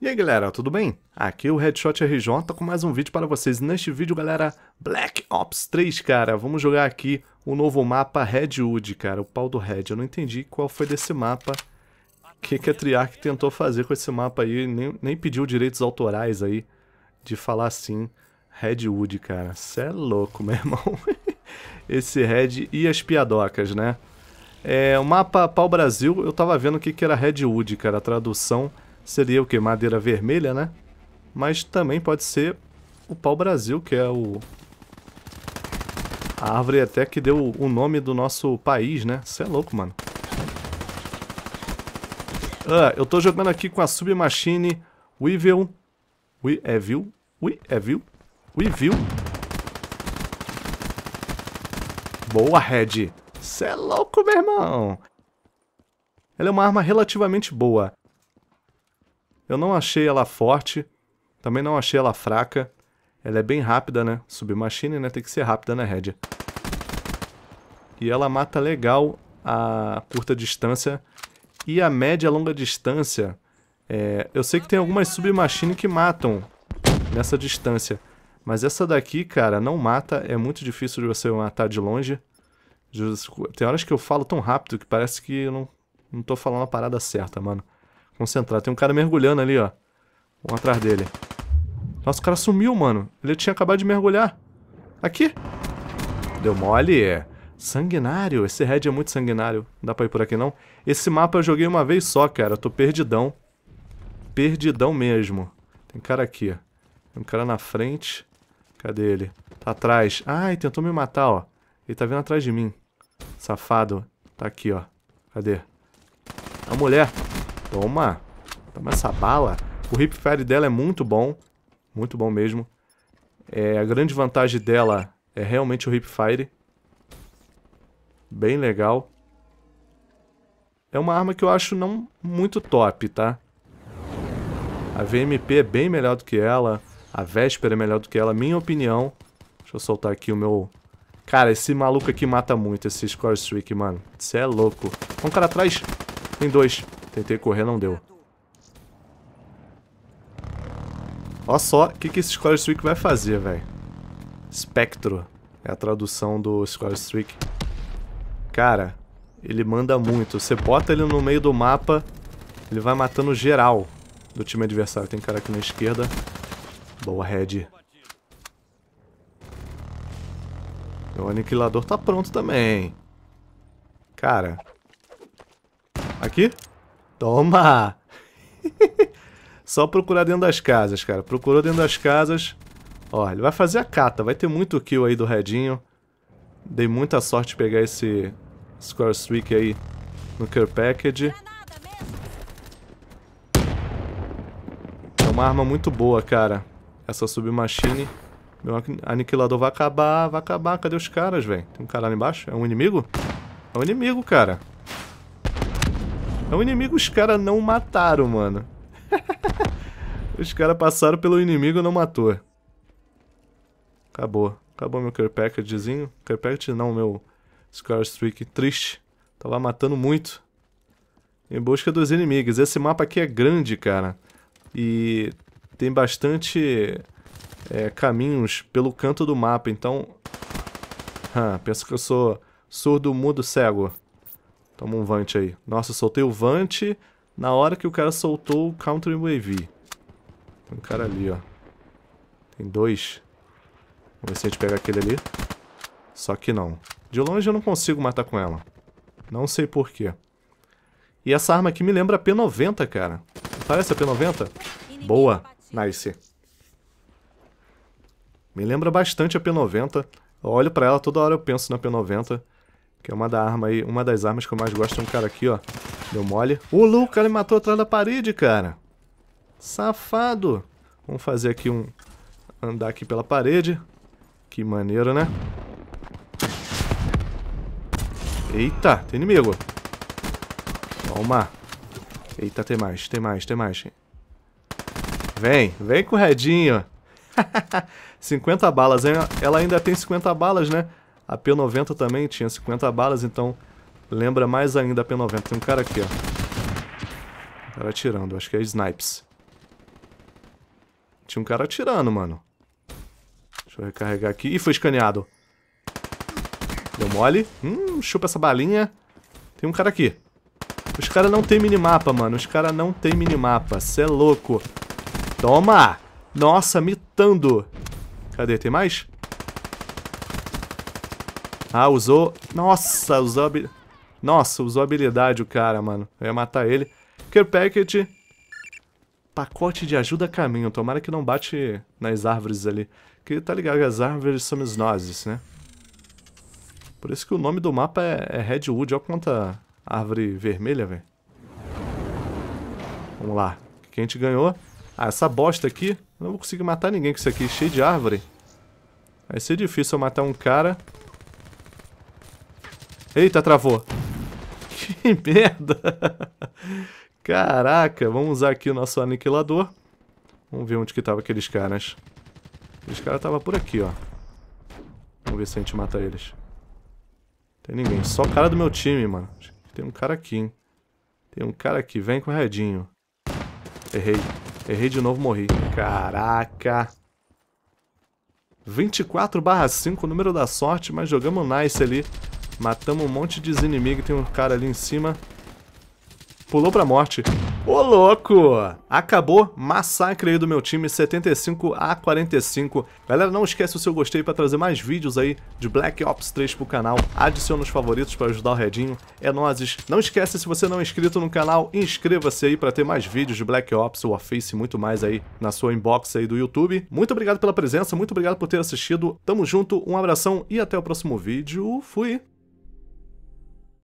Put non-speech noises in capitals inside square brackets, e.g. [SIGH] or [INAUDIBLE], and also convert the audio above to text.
E aí galera, tudo bem? Aqui é o Headshot RJ com mais um vídeo para vocês. Neste vídeo, galera, Black Ops 3, cara, vamos jogar aqui o novo mapa Redwood, cara, o pau do Red. Eu não entendi qual foi desse mapa, o que, que a Triarch tentou fazer com esse mapa aí, nem, nem pediu direitos autorais aí de falar assim, Redwood, cara. Cê é louco, [LAUGHS] meu irmão. esse Red e as piadocas, né? É, o mapa pau Brasil, eu tava vendo o que, que era Redwood, cara, a tradução seria o que? Madeira vermelha, né? Mas também pode ser o pau-brasil, que é o... A árvore até que deu o nome do nosso país, né? Você é louco, mano. Ah, eu tô jogando aqui com a Submachine Weevil... We é viu? We é viu? Boa, Red. Cê é louco, meu irmão. Ela é uma arma relativamente boa. Eu não achei ela forte, também não achei ela fraca. Ela é bem rápida, né? Submachine, né? Tem que ser rápida, na né, rédea. E ela mata legal a curta distância. E a média longa distância... É... eu sei que tem algumas submachine que matam nessa distância. Mas essa daqui, cara, não mata. É muito difícil de você matar de longe. Tem horas que eu falo tão rápido que parece que eu não, não tô falando a parada certa, mano. Concentrar. Tem um cara mergulhando ali, ó. Vamos atrás dele. Nossa, o cara sumiu, mano. Ele tinha acabado de mergulhar. Aqui. Deu mole. Sanguinário. Esse red é muito sanguinário. Não dá pra ir por aqui, não. Esse mapa eu joguei uma vez só, cara. Eu tô perdidão. Perdidão mesmo. Tem cara aqui. Tem um cara na frente. Cadê ele? Tá atrás. Ai, tentou me matar, ó. Ele tá vindo atrás de mim. Safado. Tá aqui, ó. Cadê? A mulher. Toma. Toma essa bala. O hip fire dela é muito bom. Muito bom mesmo. É, a grande vantagem dela é realmente o hip fire. Bem legal. É uma arma que eu acho não muito top, tá? A VMP é bem melhor do que ela. A Vesper é melhor do que ela, minha opinião. Deixa eu soltar aqui o meu... Cara, esse maluco aqui mata muito, esse Score Streak, mano. Você é louco. Um cara atrás. Tem dois. Tentei correr, não deu. Olha só o que, que esse Squad Streak vai fazer, velho. Spectro É a tradução do Squad Streak. Cara, ele manda muito. Você bota ele no meio do mapa, ele vai matando geral do time adversário. Tem cara aqui na esquerda. Boa, Red. Meu aniquilador tá pronto também. Cara. Aqui? Toma! [LAUGHS] Só procurar dentro das casas, cara. Procurou dentro das casas. Ó, ele vai fazer a cata. Vai ter muito kill aí do Redinho. Dei muita sorte de pegar esse Square Streak aí no Care Package. É uma arma muito boa, cara. Essa submachine. Meu aniquilador vai acabar, vai acabar. Cadê os caras, velho? Tem um cara lá embaixo? É um inimigo? É um inimigo, cara. É um inimigo os caras não mataram, mano. [LAUGHS] os caras passaram pelo inimigo e não matou. Acabou. Acabou meu care packagezinho. Care package não, meu Scar Streak. Triste. Tava tá matando muito. Em busca dos inimigos. Esse mapa aqui é grande, cara. E tem bastante é, caminhos pelo canto do mapa. Então... Ah, penso que eu sou surdo, mudo, cego. Toma um Vant aí. Nossa, eu soltei o Vant na hora que o cara soltou o Counter Wave. Tem um cara ali, ó. Tem dois. Vamos ver se a gente pega aquele ali. Só que não. De longe eu não consigo matar com ela. Não sei porquê. E essa arma aqui me lembra a P90, cara. Parece a P90? Boa. Nice. Me lembra bastante a P90. Eu olho pra ela, toda hora eu penso na P90. Que é uma, da arma aí, uma das armas que eu mais gosto. um cara aqui, ó. Deu mole. O louco, ele matou atrás da parede, cara. Safado. Vamos fazer aqui um... Andar aqui pela parede. Que maneiro, né? Eita, tem inimigo. Toma. Eita, tem mais, tem mais, tem mais. Vem, vem com o redinho. 50 [LAUGHS] balas, hein? Ela ainda tem 50 balas, né? A P90 também tinha 50 balas, então lembra mais ainda a P90. Tem um cara aqui, ó. cara atirando, acho que é Snipes. Tinha um cara atirando, mano. Deixa eu recarregar aqui. Ih, foi escaneado. Deu mole. Hum, chupa essa balinha. Tem um cara aqui. Os caras não tem minimapa, mano. Os caras não tem minimapa. Cê é louco. Toma! Nossa, mitando. Cadê? Tem mais? Ah, usou... Nossa, usou habilidade... Nossa, usou habilidade o cara, mano. Eu ia matar ele. Care Packet. Pacote de ajuda a caminho. Tomara que não bate nas árvores ali. Que tá ligado que as árvores somos nós, né? Por isso que o nome do mapa é, é Redwood. Olha quanta árvore vermelha, velho. Vamos lá. O que a gente ganhou? Ah, essa bosta aqui. Não vou conseguir matar ninguém com isso aqui. Cheio de árvore. Vai ser difícil eu matar um cara Eita, travou. [LAUGHS] Que merda. Caraca, vamos usar aqui o nosso aniquilador. Vamos ver onde que estavam aqueles caras. Aqueles caras estavam por aqui, ó. Vamos ver se a gente mata eles. Tem ninguém. Só o cara do meu time, mano. Tem um cara aqui, hein. Tem um cara aqui. Vem com o redinho. Errei. Errei de novo, morri. Caraca. 24 5, número da sorte, mas jogamos nice ali. Matamos um monte de inimigos. Tem um cara ali em cima. Pulou pra morte. Ô, louco! Acabou massacre aí do meu time, 75 a 45. Galera, não esquece o seu gostei para trazer mais vídeos aí de Black Ops 3 pro canal. Adicione os favoritos para ajudar o Redinho. É nozes. Não esquece, se você não é inscrito no canal, inscreva-se aí para ter mais vídeos de Black Ops, ou a Face muito mais aí na sua inbox aí do YouTube. Muito obrigado pela presença, muito obrigado por ter assistido. Tamo junto, um abração e até o próximo vídeo. Fui!